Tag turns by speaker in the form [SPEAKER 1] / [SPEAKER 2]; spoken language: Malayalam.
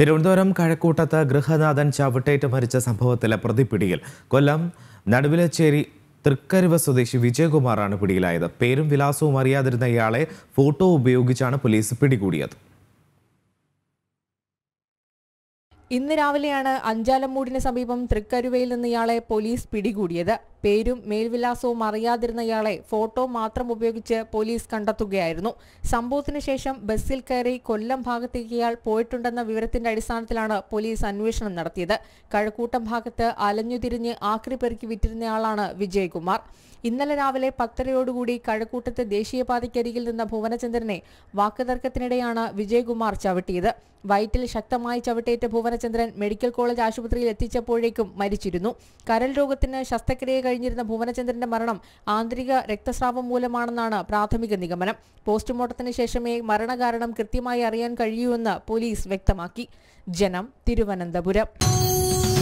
[SPEAKER 1] തിരുവനന്തപുരം കഴക്കൂട്ടത്ത് ഗൃഹനാഥൻ ചവിട്ടേറ്റ് മരിച്ച സംഭവത്തിലെ പ്രതിപിടിയിൽ കൊല്ലം നടുവിലച്ചേരി തൃക്കരുവ സ്വദേശി വിജയകുമാറാണ് പിടിയിലായത് പേരും വിലാസവും അറിയാതിരുന്ന ഇയാളെ ഫോട്ടോ ഉപയോഗിച്ചാണ് പോലീസ് പിടികൂടിയത്
[SPEAKER 2] ഇന്ന് രാവിലെയാണ് അഞ്ചാലമ്മൂടിന് സമീപം തൃക്കരുവയിൽ നിന്ന് ഇയാളെ പോലീസ് പിടികൂടിയത് പേരും മേൽവിലാസവും അറിയാതിരുന്നയാളെ ഫോട്ടോ മാത്രം ഉപയോഗിച്ച് പോലീസ് കണ്ടെത്തുകയായിരുന്നു സംഭവത്തിന് ശേഷം ബസ്സിൽ കയറി കൊല്ലം ഭാഗത്തേക്ക് ഇയാൾ പോയിട്ടുണ്ടെന്ന വിവരത്തിന്റെ അടിസ്ഥാനത്തിലാണ് പോലീസ് അന്വേഷണം നടത്തിയത് കഴക്കൂട്ടം ഭാഗത്ത് അലഞ്ഞുതിരിഞ്ഞ് ആക്രി പെറുക്കി വിറ്റിരുന്നയാളാണ് വിജയകുമാർ ഇന്നലെ രാവിലെ പത്തരയോടുകൂടി കഴക്കൂട്ടത്തെ ദേശീയപാതയ്ക്കരികിൽ നിന്ന ഭുവനചന്ദ്രനെ വാക്കുതർക്കത്തിനിടെയാണ് വിജയകുമാർ ചവിട്ടിയത് വയറ്റിൽ ശക്തമായി ചവിട്ടേറ്റ ഭുവനചന്ദ്രൻ മെഡിക്കൽ കോളേജ് ആശുപത്രിയിൽ എത്തിച്ചപ്പോഴേക്കും മരിച്ചിരുന്നു കരൽ രോഗത്തിന് ശസ്ത്രക്രിയകൾ കഴിഞ്ഞിരുന്ന ഭുവനചന്ദ്രന്റെ മരണം ആന്തരിക രക്തസ്രാവം മൂലമാണെന്നാണ് പ്രാഥമിക നിഗമനം പോസ്റ്റ്മോർട്ടത്തിന് ശേഷമേ മരണകാരണം കൃത്യമായി അറിയാൻ കഴിയൂവെന്ന് പോലീസ് വ്യക്തമാക്കി ജനം തിരുവനന്തപുരം